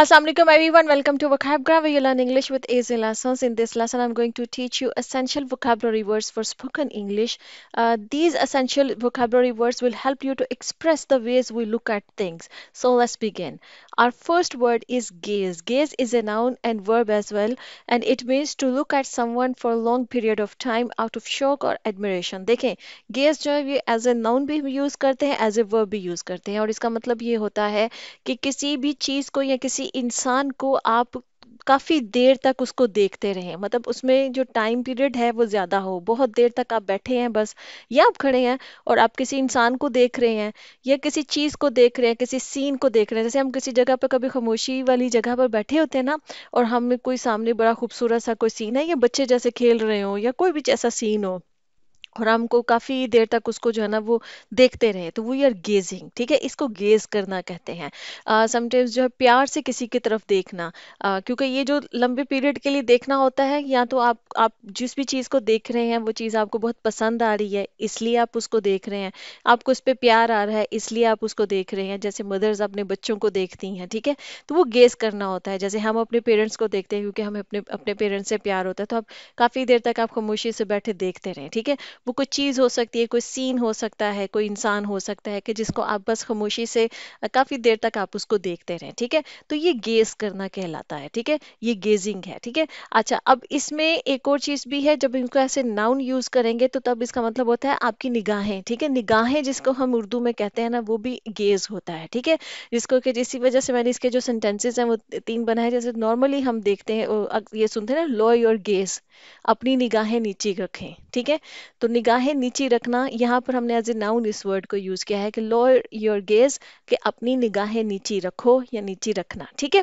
Assalamualaikum everyone welcome to vocabulary where you learn English with easy lessons in this lesson I'm going to teach you essential vocabulary words for spoken English uh, these essential vocabulary words will help you to express the ways we look at things so let's begin our first word is gaze gaze is a noun and verb as well and it means to look at someone for a long period of time out of shock or admiration देखें gaze jo है ये as a noun bhi use karte हैं as a verb bhi use karte हैं aur iska matlab ये hota hai ki kisi bhi cheez ko ya kisi इंसान को आप काफ़ी देर तक उसको देखते रहें मतलब उसमें जो टाइम पीरियड है वो ज़्यादा हो बहुत देर तक आप बैठे हैं बस या आप खड़े हैं और आप किसी इंसान को देख रहे हैं या किसी चीज़ को देख रहे हैं किसी सीन को देख रहे हैं जैसे हम किसी जगह पर कभी खामोशी वाली जगह पर बैठे होते हैं ना और हमें कोई सामने बड़ा खूबसूरत सा कोई सीन है या बच्चे जैसे खेल रहे हो या कोई भी ऐसा सीन हो और हमको काफ़ी देर तक उसको जो है ना वो देखते रहे तो वी आर गेजिंग ठीक है इसको गेज करना कहते हैं समटाइम्स uh, जो है प्यार से किसी की तरफ देखना uh, क्योंकि ये जो लंबे पीरियड के लिए देखना होता है या तो आप आप जिस भी चीज़ को देख रहे हैं वो चीज़ आपको बहुत पसंद आ रही है इसलिए आप उसको देख रहे हैं आपको उस पर प्यार आ रहा है इसलिए आप उसको देख रहे हैं जैसे मदर्स अपने बच्चों को देखती हैं ठीक है तो वो गेज करना होता है जैसे हम अपने पेरेंट्स को देखते हैं क्योंकि हमें अपने अपने पेरेंट्स से प्यार होता है तो आप काफ़ी देर तक आप खामोशी से बैठे देखते रहे ठीक है वो कोई चीज़ हो सकती है कोई सीन हो सकता है कोई इंसान हो सकता है कि जिसको आप बस खामोशी से काफ़ी देर तक आप उसको देखते रहें ठीक है तो ये गेज करना कहलाता है ठीक है ये गेजिंग है ठीक है अच्छा अब इसमें एक और चीज़ भी है जब इनको ऐसे नाउन यूज़ करेंगे तो तब इसका मतलब होता है आपकी निगाहें ठीक है निगाहें जिसको हम उर्दू में कहते हैं ना वो भी गेज होता है ठीक है जिसको कि इसी वजह से मैंने इसके जो सेंटेंसेज हैं वो तीन बनाए जैसे नॉर्मली हम देखते हैं ये सुनते हैं ना लॉ योर गेज अपनी निगाहें नीचे रखें ठीक है तो तो निगाहें नीचे रखना यहाँ पर हमने एज ए नाउन इस वर्ड को यूज किया है कि लोअर योर गेज कि अपनी निगाहें नीचे रखो या नीचे रखना ठीक है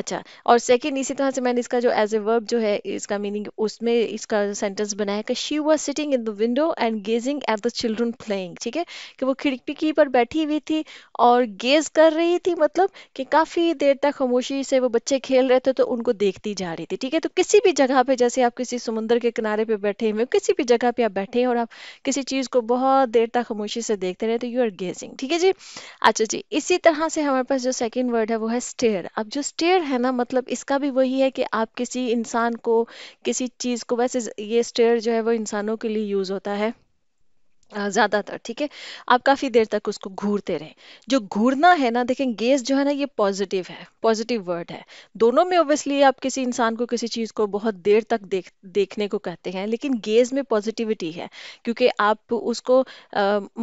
अच्छा और सेकेंड इसी तरह से मैंने इसका जो एज ए वर्ब जो है इसका मीनिंग उसमें इसका सेंटेंस बनाया कि she was sitting in the window and gazing at the children playing ठीक है कि वो खिड़की पर बैठी हुई थी और गेज कर रही थी मतलब कि काफ़ी देर तक खामोशी से वो बच्चे खेल रहे थे तो उनको देखती जा रही थी ठीक है तो किसी भी जगह पे जैसे आप किसी समुद्र के किनारे पे बैठे हुए किसी भी जगह पे आप बैठे थे और आप किसी चीज़ को बहुत देर तक खामोशी से देखते रहे तो यू आर गेजिंग ठीक है जी अच्छा जी इसी तरह से हमारे पास जो सेकेंड वर्ड है वो है स्टेयर अब जो स्टेयर है ना मतलब इसका भी वही है कि आप किसी इंसान को किसी चीज़ को वैसे ये स्टेयर जो है वो इंसानों के लिए यूज़ होता है ज़्यादातर ठीक है आप काफ़ी देर तक उसको घूरते रहें जो घूरना है ना देखें गेस जो है ना ये पॉजिटिव है पॉजिटिव वर्ड है दोनों में ऑब्वियसली आप किसी इंसान को किसी चीज़ को बहुत देर तक देख देखने को कहते हैं लेकिन गेज में पॉजिटिविटी है क्योंकि आप उसको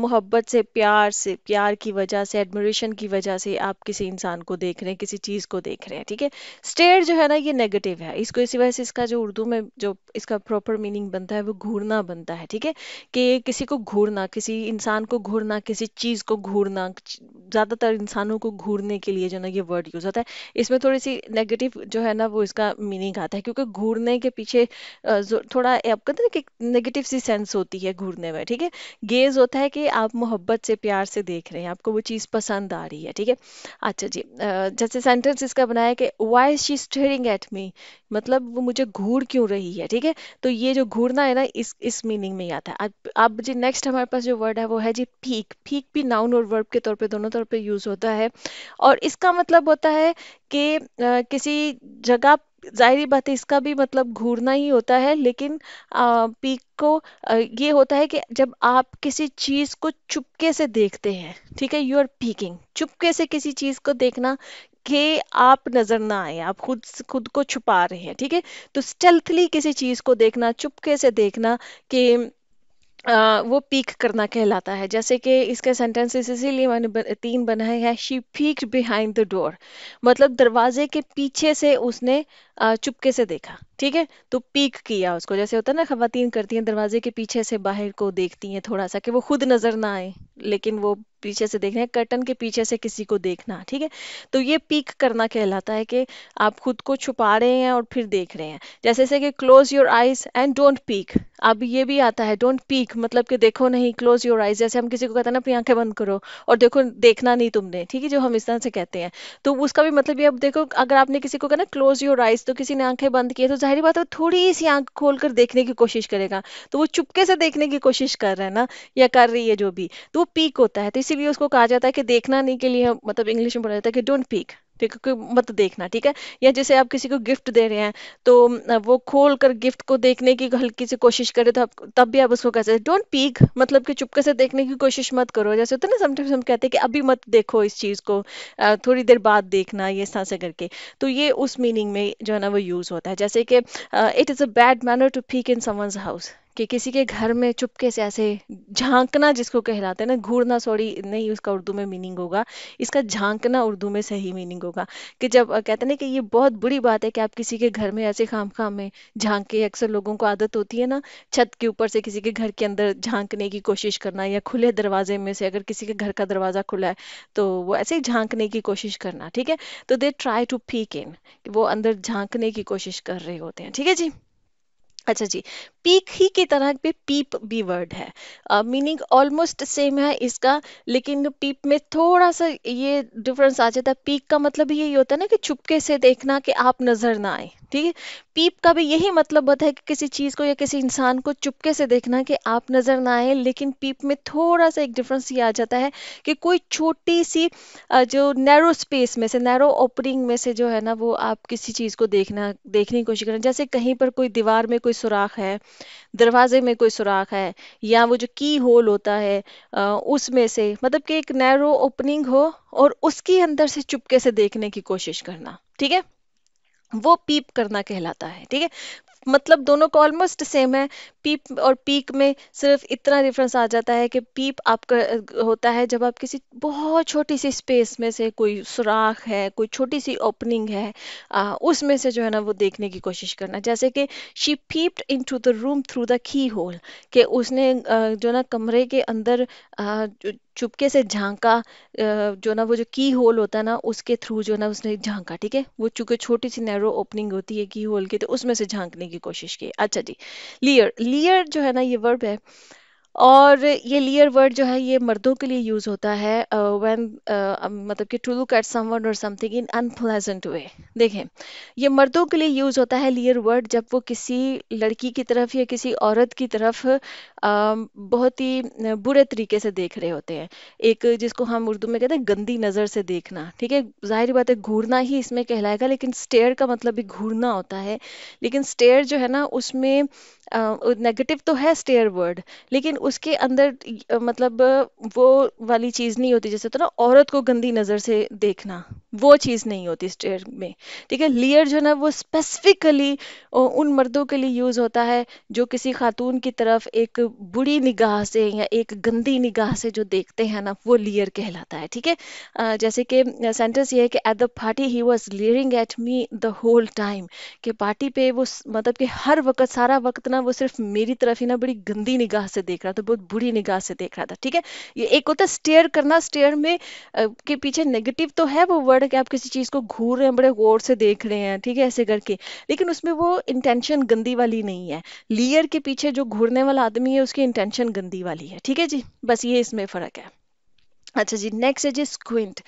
मोहब्बत से प्यार से प्यार की वजह से एडमोरेशन की वजह से आप किसी इंसान को देख रहे हैं किसी चीज़ को देख रहे हैं ठीक है स्टेयर जो है ना ये नेगेटिव है इसको इसी वजह से इसका जो उर्दू में जो इसका प्रॉपर मीनिंग बनता है वो घूरना बनता है ठीक है कि किसी को घूरना किसी इंसान को घूरना किसी चीज को घूरना ज्यादातर इंसानों को घूरने के लिए जो ना ये वर्ड यूज होता है इसमें थोड़ी सी नेगेटिव जो है ना वो इसका मीनिंग आता है क्योंकि घूरने के पीछे थोड़ा आप कहते हैं कि नेगेटिव सी सेंस होती है घूरने में ठीक है गेज होता है कि आप मोहब्बत से प्यार से देख रहे हैं आपको वो चीज पसंद आ रही है ठीक है अच्छा जी जैसे सेंटेंस इसका बनाया कि why is she staring at me मतलब वो मुझे घूर क्यों रही है ठीक है तो ये जो घूरना है ना इस इस मीनिंग में आता है आप, जी नेक्स्ट नेक्स्ट हमारे पास जो वर्ड है वो है जी पीक पीक भी नाउन और वर्ब के तौर पे दोनों तौर पे यूज होता है और इसका मतलब होता है कि किसी जगह जाहिर बात है इसका भी मतलब घूरना ही होता है लेकिन आ, पीक को आ, ये होता है कि जब आप किसी चीज को चुपके से देखते हैं ठीक है यू आर पीकिंग चुपके से किसी चीज को देखना कि आप नजर ना आए आप खुद खुद को छुपा रहे हैं ठीक है तो स्टेल्थली किसी चीज को देखना चुपके से देखना कि वो पीक करना कहलाता है जैसे कि इसके सेंटेंसेस इसीलिए मैंने तीन बनाए हैं she peek behind the door मतलब दरवाजे के पीछे से उसने चुपके से देखा ठीक है तो पीक किया उसको जैसे होता है ना खातन करती हैं दरवाजे के पीछे से बाहर को देखती हैं थोड़ा सा कि वो खुद नजर ना आए लेकिन वो पीछे से देखना है कर्टन के पीछे से किसी को देखना ठीक है तो ये पीक करना कहलाता है कि आप खुद को छुपा रहे हैं और फिर देख रहे हैं जैसे जैसे कि close your eyes and don't peek अब ये भी आता है डोंट पीक मतलब कि देखो नहीं क्लोज योर आइज जैसे हम किसी को कहते हैं ना अपनी आंखें बंद करो और देखो देखना नहीं तुमने ठीक है जो हम इस तरह से कहते हैं तो उसका भी मतलब ये अब देखो अगर आपने किसी को कहा ना क्लोज योर आइज तो किसी ने आंखें बंद की है तो जाहिर बात है थोड़ी सी आंख खोल कर देखने की कोशिश करेगा तो वो चुपके से देखने की कोशिश कर रहे हैं ना या कर रही है जो भी तो वो पीक होता है तो इसीलिए उसको कहा जाता है कि देखना नहीं के लिए मतलब इंग्लिश में बोला जाता है कि डोंट पीक ठीक है मत देखना ठीक है या जैसे आप किसी को गिफ्ट दे रहे हैं तो वो खोल कर गिफ्ट को देखने की हल्की सी कोशिश करे तो आप तब भी आप उसको कह सकते डोंट पीक मतलब कि चुपके से देखने की कोशिश मत करो जैसे होता है ना समटाइम्स हम कहते हैं कि अभी मत देखो इस चीज़ को थोड़ी देर बाद देखना ये सांसे करके तो ये उस मीनिंग में जो है ना वो यूज़ होता है जैसे कि it is a bad manner to peek in someone's house कि किसी के घर में चुपके से ऐसे झांकना जिसको कहलाते हैं ना घूरना सॉरी नहीं उसका उर्दू में मीनिंग होगा इसका झांकना उर्दू में सही मीनिंग होगा कि जब कहते हैं ना कि ये बहुत बुरी बात है कि आप किसी के घर में ऐसे खाम खाम में झांके अक्सर लोगों को आदत होती है ना छत के ऊपर से किसी के घर के अंदर झांकने की कोशिश करना या खुले दरवाजे में से अगर किसी के घर का दरवाजा खुला है तो वो ऐसे ही झांकने की कोशिश करना ठीक है तो they try to peek in वो अंदर झांकने की कोशिश कर रहे होते हैं ठीक है जी अच्छा जी पीक ही की तरह पे पीप भी वर्ड है मीनिंग ऑलमोस्ट सेम है इसका लेकिन पीप में थोड़ा सा ये डिफरेंस आ जाता है पीक का मतलब यही होता है ना कि छुपके से देखना कि आप नजर ना आए ठीक है पीप का भी यही मतलब होता है कि किसी चीज को या किसी इंसान को चुपके से देखना कि आप नजर ना आए लेकिन पीप में थोड़ा सा एक डिफरेंस ये आ जाता है कि कोई छोटी सी जो नैरो स्पेस में से नैरो ओपनिंग में से जो है ना वो आप किसी चीज को देखना देखने की कोशिश करें जैसे कहीं पर कोई दीवार में कोई सुराख है दरवाजे में कोई सुराख है या वो जो की होल होता है उसमें से मतलब कि एक नैरो ओपनिंग हो और उसके अंदर से चुपके से देखने की कोशिश करना ठीक है वो पीप करना कहलाता है ठीक है मतलब दोनों को ऑलमोस्ट सेम है पीप और पीक में सिर्फ इतना डिफरेंस आ जाता है कि पीप आपका होता है जब आप किसी बहुत छोटी सी स्पेस में से कोई सुराख है कोई छोटी सी ओपनिंग है उसमें से जो है ना वो देखने की कोशिश करना जैसे कि she peeped into the room through the keyhole कि उसने जो ना कमरे के अंदर चुपके से झांका जो ना वो जो की होल होता है ना उसके थ्रू जो ना उसने झांका ठीक है वो चूंकि छोटी सी नैरो ओपनिंग होती है की होल की तो उसमें से झांकने की कोशिश की अच्छा जी लियर लियर जो है ना ये वर्ब है और ये लियर वर्ड जो है ये मर्दों के लिए यूज़ होता है व्हेन uh, uh, um, मतलब कि to look at someone or something in unpleasant way देखें ये मर्दों के लिए यूज़ होता है लियर वर्ड जब वो किसी लड़की की तरफ या किसी औरत की तरफ uh, बहुत ही बुरे तरीके से देख रहे होते हैं एक जिसको हम उर्दू में कहते हैं गंदी नज़र से देखना ठीक है जाहिर बात है घूरना ही इसमें कहलाएगा लेकिन स्टेयर का मतलब भी घूरना होता है लेकिन स्टेयर जो है ना उसमें नेगेटिव तो है स्टेयर वर्ड लेकिन उसके अंदर मतलब वो वाली चीज़ नहीं होती जैसे तो ना औरत को गंदी नज़र से देखना वो चीज़ नहीं होती स्टेयर में ठीक है लियर जो ना वो स्पेसिफिकली उन मर्दों के लिए यूज़ होता है जो किसी खातून की तरफ एक बुरी निगाह से या एक गंदी निगाह से जो देखते हैं ना वो लियर कहलाता है ठीक है जैसे कि सेंटेंस ये है कि at the party he was leering at me the whole time कि पार्टी पे वो मतलब कि हर वक्त सारा वक्त ना ना वो सिर्फ मेरी तरफ ही ना बड़ी गंदी निगाह से देख रहा था बहुत बुरी निगाह से देख रहा था ठीक है ये एक होता स्टेयर करना स्टेयर में के पीछे नेगेटिव तो है वो वर्ड कि आप किसी चीज को घूर रहे हैं बड़े गौर से देख रहे हैं ठीक है ऐसे करके लेकिन उसमें वो इंटेंशन गंदी वाली नहीं है लियर के पीछे जो घूरने वाला आदमी है उसकी इंटेंशन गंदी वाली है ठीक है जी बस ये इसमें फर्क है अच्छा जी नेक्स्ट है जी स्क्विंट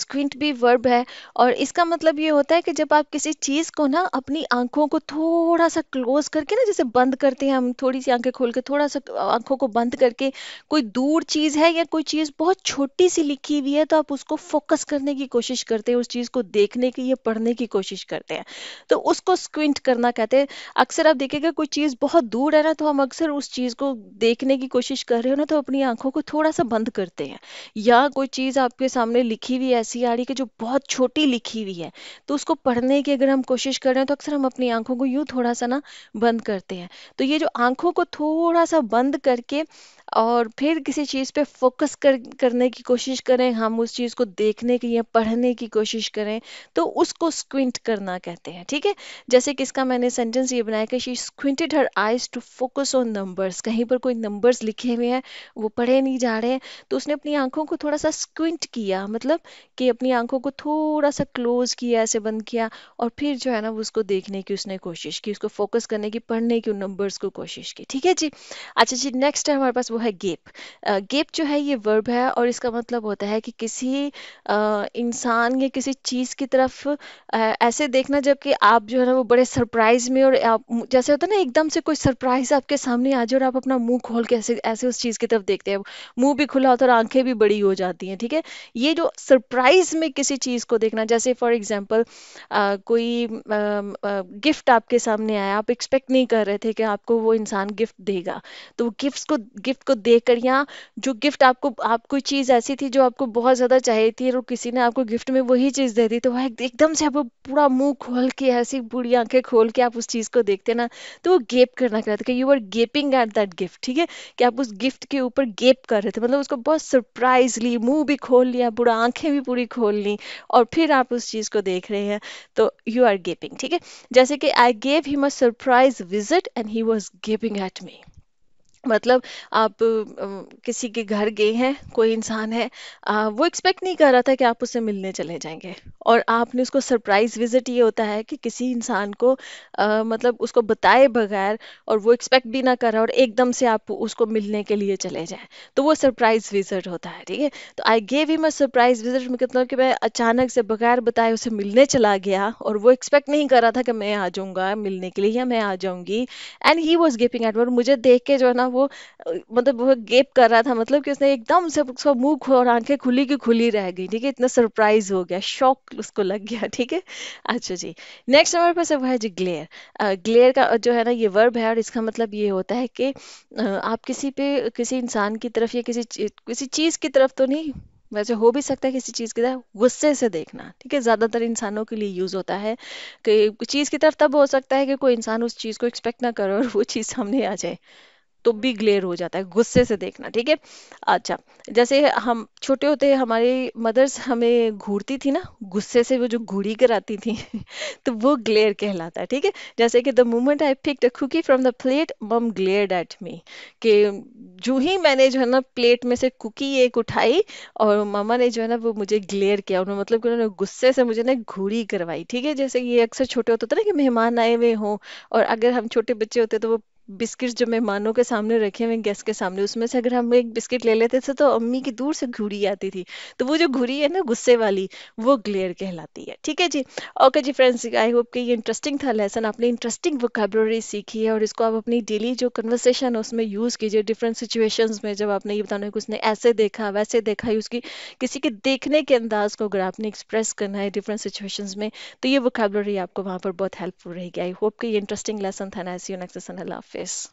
स्क्विंट भी वर्ब है और इसका मतलब ये होता है कि जब आप किसी चीज़ को ना अपनी आंखों को थोड़ा सा क्लोज करके ना जैसे बंद करते हैं हम थोड़ी सी आंखें खोल के थोड़ा सा आंखों को बंद करके कोई दूर चीज़ है या कोई चीज़ बहुत छोटी सी लिखी हुई है तो आप उसको फोकस करने की कोशिश करते हैं उस चीज़ को देखने की या पढ़ने की कोशिश करते हैं तो उसको स्क्विंट करना कहते हैं अक्सर आप देखेगा कोई चीज़ बहुत दूर है ना तो हम अक्सर उस चीज़ को देखने की कोशिश कर रहे हो ना तो अपनी आंखों को थोड़ा सा बंद करते हैं या कोई चीज़ आपके सामने लिखी हुई ऐसी आ रही है कि जो बहुत छोटी लिखी हुई है तो उसको पढ़ने की अगर हम कोशिश कर रहे हैं तो अक्सर हम अपनी आंखों को यूँ थोड़ा सा ना बंद करते हैं तो ये जो आंखों को थोड़ा सा बंद करके और फिर किसी चीज़ पे फोकस कर करने की कोशिश करें हम उस चीज़ को देखने की या पढ़ने की कोशिश करें तो उसको स्क्विंट करना कहते हैं ठीक है जैसे कि इसका मैंने सेंटेंस ये बनाया कि she squinted her eyes to focus on numbers कहीं पर कोई नंबर्स लिखे हुए हैं वो पढ़े नहीं जा रहे हैं तो उसने अपनी आंखों को थोड़ा सा स्क्विंट किया मतलब कि अपनी आंखों को थोड़ा सा क्लोज किया ऐसे बंद किया और फिर जो है ना वो उसको देखने की उसने कोशिश की उसको फोकस करने की पढ़ने की उन नंबर्स को कोशिश की ठीक है जी अच्छा जी नेक्स्ट है हमारे पास वो है गेप गेप जो है ये वर्ब है और इसका मतलब होता है कि किसी इंसान या किसी चीज़ की तरफ ऐसे देखना जबकि आप जो है ना वो बड़े सरप्राइज में और आप जैसे होता है ना एकदम से कोई सरप्राइज आपके सामने आ जाए और आप अपना मुंह खोल के ऐसे ऐसे उस चीज़ की तरफ देखते हैं मुंह भी खुला होता है और आंखें भी बड़ी खड़ी हो जाती हैं ठीक है ये जो सरप्राइज में किसी चीज़ को देखना जैसे फॉर एग्जांपल कोई गिफ्ट आपके सामने आया आप एक्सपेक्ट नहीं कर रहे थे कि आपको वो इंसान गिफ्ट देगा तो गिफ्ट को गिफ्ट को देख कर या जो गिफ्ट आपको आप कोई चीज़ ऐसी थी जो आपको बहुत ज़्यादा चाहिए थी और किसी ने आपको गिफ्ट में वही चीज़ दे दी तो वह एकदम से आपको पूरा मुंह खोल के ऐसी पूरी आंखें खोल के आप उस चीज़ को देखते ना तो वो गेप करना कहते हैं you are gaping at that gift ठीक है कि आप उस गिफ्ट के ऊपर गेप कर रहे थे मतलब उसको बहुत सरप्राइज आइज ली मुंह भी खोल लिया पूरा आंखें भी पूरी खोल ली और फिर आप उस चीज को देख रहे हैं तो यू आर गेपिंग ठीक है जैसे कि I gave him a surprise visit and he was gaping at me मतलब आप किसी के घर गए हैं कोई इंसान है आ, वो एक्सपेक्ट नहीं कर रहा था कि आप उससे मिलने चले जाएंगे और आपने उसको सरप्राइज विजिट ये होता है कि किसी इंसान को आ, मतलब उसको बताए बगैर और वो एक्सपेक्ट भी ना कर रहा और एकदम से आप उसको मिलने के लिए चले जाएं तो वो सरप्राइज विजिट होता है ठीक है तो I gave him a surprise visit मतलब कि मैं अचानक से बगैर बताए उसे मिलने चला गया और वो एक्सपेक्ट नहीं कर रहा था कि मैं आ जाऊँगा मिलने के लिए या मैं आ जाऊँगी and he was gaping at मुझे देख के जो है ना था वो मतलब वो गेप कर रहा था मतलब कि उसने एकदम से उसका मुंह और आंखें खुली की खुली रह गई ठीक है इतना सरप्राइज हो गया शॉक उसको लग गया ठीक है अच्छा जी नेक्स्ट नंबर पर सब है जी ग्लेयर ग्लेयर का जो है ना ये वर्ब है और इसका मतलब ये होता है कि आप किसी पे किसी इंसान की तरफ या किसी किसी चीज की तरफ तो नहीं वैसे हो भी सकता है किसी चीज़ की तरफ गुस्से से देखना ठीक है ज़्यादातर इंसानों के लिए यूज़ होता है कि चीज़ की तरफ तब हो सकता है कि कोई इंसान उस चीज़ को एक्सपेक्ट ना करे और वो चीज़ सामने आ जाए तो भी ग्लेयर हो जाता है गुस्से से देखना ठीक है अच्छा जैसे हम छोटे होते हमारी मदर्स हमें घूरती थी ना गुस्से से वो जो घूरी कराती थी तो वो ग्लेयर कहलाता है ठीक है जैसे कि the moment I pick the cookie from the plate mum glare at me कि जो ही मैंने जो है ना प्लेट में से कुकी एक उठाई और मामा ने जो है ना वो मुझे ग्लेयर किया उन्होंने मतलब कि उन्होंने गुस्से से मुझे ना घूरी करवाई ठीक है जैसे ये अक्सर छोटे होते थे ना कि मेहमान आए हुए हों और अगर हम छोटे बच्चे होते तो वो बिस्किट जो मेहमानों के सामने रखे हुए गेस्ट के सामने उसमें से अगर हम एक बिस्किट ले लेते थे तो अम्मी की दूर से घुरी आती थी तो वो जो घुरी है ना गुस्से वाली वो ग्लेयर कहलाती है ठीक है जी ओके जी फ्रेंड्स आई होप कि ये इंटरेस्टिंग था लेसन आपने इंटरेस्टिंग वोकेबलरी सीखी है और इसको आप अपनी डेली जो कन्वर्सेशन है उसमें यूज़ कीजिए डिफरेंट सिचुएशन में जब आपने ये बताना कि उसने ऐसे देखा वैसे देखा है उसकी किसी के देखने के अंदाज को अगर आपने एक्सप्रेस करना है डिफरेंट सिचुएशन में तो ये वोकेबलरी आपको वहाँ पर बहुत हेल्पफुल रहेगी आई होप कि ये इंटरेस्टिंग लेसन था ना ऐसी office